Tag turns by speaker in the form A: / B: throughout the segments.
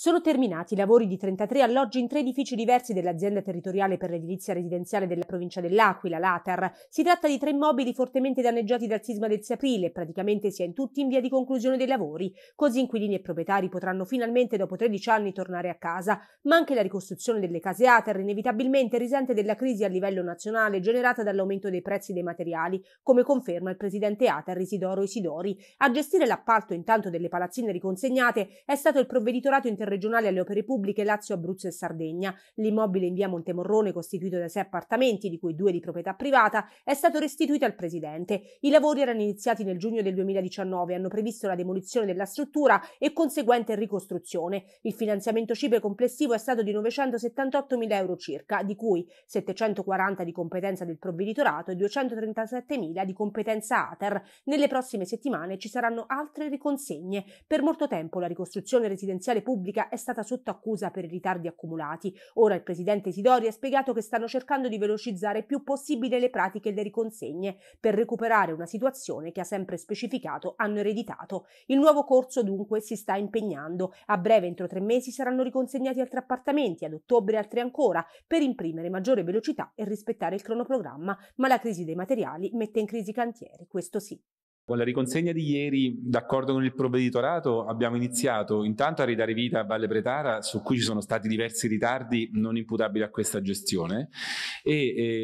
A: Sono terminati i lavori di 33 alloggi in tre edifici diversi dell'azienda territoriale per l'edilizia residenziale della provincia dell'Aquila, l'Atar. Si tratta di tre immobili fortemente danneggiati dal sisma del 6 aprile, praticamente si è in tutti in via di conclusione dei lavori. Così inquilini e proprietari potranno finalmente dopo 13 anni tornare a casa, ma anche la ricostruzione delle case Atar inevitabilmente risente della crisi a livello nazionale generata dall'aumento dei prezzi dei materiali, come conferma il presidente Atar Isidoro Isidori. A gestire l'appalto intanto delle palazzine riconsegnate è stato il provveditorato internazionale interregionale alle opere pubbliche Lazio, Abruzzo e Sardegna. L'immobile in via Montemorrone, costituito da sei appartamenti, di cui due di proprietà privata, è stato restituito al Presidente. I lavori erano iniziati nel giugno del 2019 e hanno previsto la demolizione della struttura e conseguente ricostruzione. Il finanziamento CIPE complessivo è stato di 978 mila euro circa, di cui 740 di competenza del provveditorato e 237 mila di competenza ATER. Nelle prossime settimane ci saranno altre riconsegne. Per molto tempo la ricostruzione residenziale pubblica Repubblica è stata sotto accusa per i ritardi accumulati. Ora il presidente Sidori ha spiegato che stanno cercando di velocizzare il più possibile le pratiche e le riconsegne per recuperare una situazione che ha sempre specificato hanno ereditato. Il nuovo corso dunque si sta impegnando. A breve, entro tre mesi, saranno riconsegnati altri appartamenti, ad ottobre altri ancora, per imprimere maggiore velocità e rispettare il cronoprogramma, ma la crisi dei materiali mette in crisi i cantieri, questo sì.
B: Con la riconsegna di ieri, d'accordo con il provveditorato, abbiamo iniziato intanto a ridare vita a Valle Pretara, su cui ci sono stati diversi ritardi non imputabili a questa gestione, e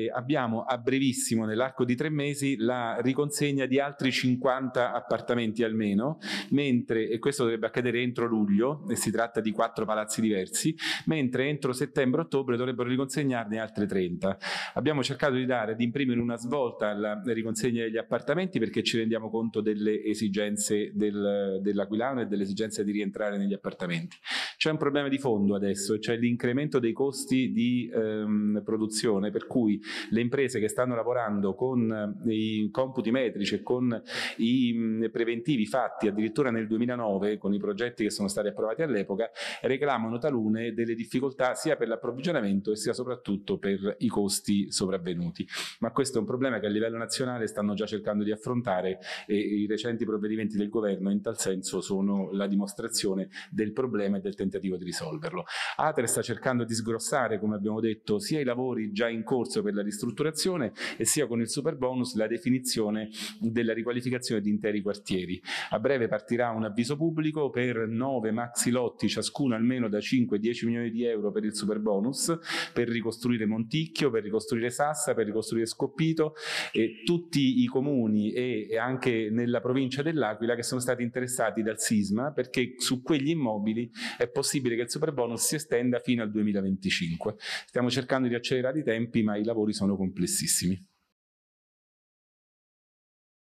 B: eh, abbiamo a brevissimo, nell'arco di tre mesi, la riconsegna di altri 50 appartamenti almeno, mentre, e questo dovrebbe accadere entro luglio, e si tratta di quattro palazzi diversi, mentre entro settembre-ottobre dovrebbero riconsegnarne altri 30. Abbiamo cercato di dare, di imprimere una svolta alla riconsegna degli appartamenti perché ci rendiamo conto delle esigenze del, dell'Aquilano e delle esigenze di rientrare negli appartamenti. C'è un problema di fondo adesso, cioè l'incremento dei costi di ehm, produzione, per cui le imprese che stanno lavorando con eh, i computi metrici e con i mm, preventivi fatti addirittura nel 2009 con i progetti che sono stati approvati all'epoca reclamano talune delle difficoltà sia per l'approvvigionamento e sia soprattutto per i costi sopravvenuti. Ma questo è un problema che a livello nazionale stanno già cercando di affrontare e i recenti provvedimenti del governo in tal senso sono la dimostrazione del problema e del tentativo tentativo di risolverlo. ATRE sta cercando di sgrossare, come abbiamo detto, sia i lavori già in corso per la ristrutturazione e sia con il super bonus la definizione della riqualificazione di interi quartieri. A breve partirà un avviso pubblico per nove maxi lotti, ciascuno almeno da 5-10 milioni di euro per il super bonus, per ricostruire Monticchio, per ricostruire Sassa, per ricostruire Scoppito e tutti i comuni e anche nella provincia dell'Aquila che sono stati interessati dal sisma perché su quegli immobili è possibile che il super bonus si estenda fino al 2025. Stiamo cercando di accelerare i tempi, ma i lavori sono complessissimi.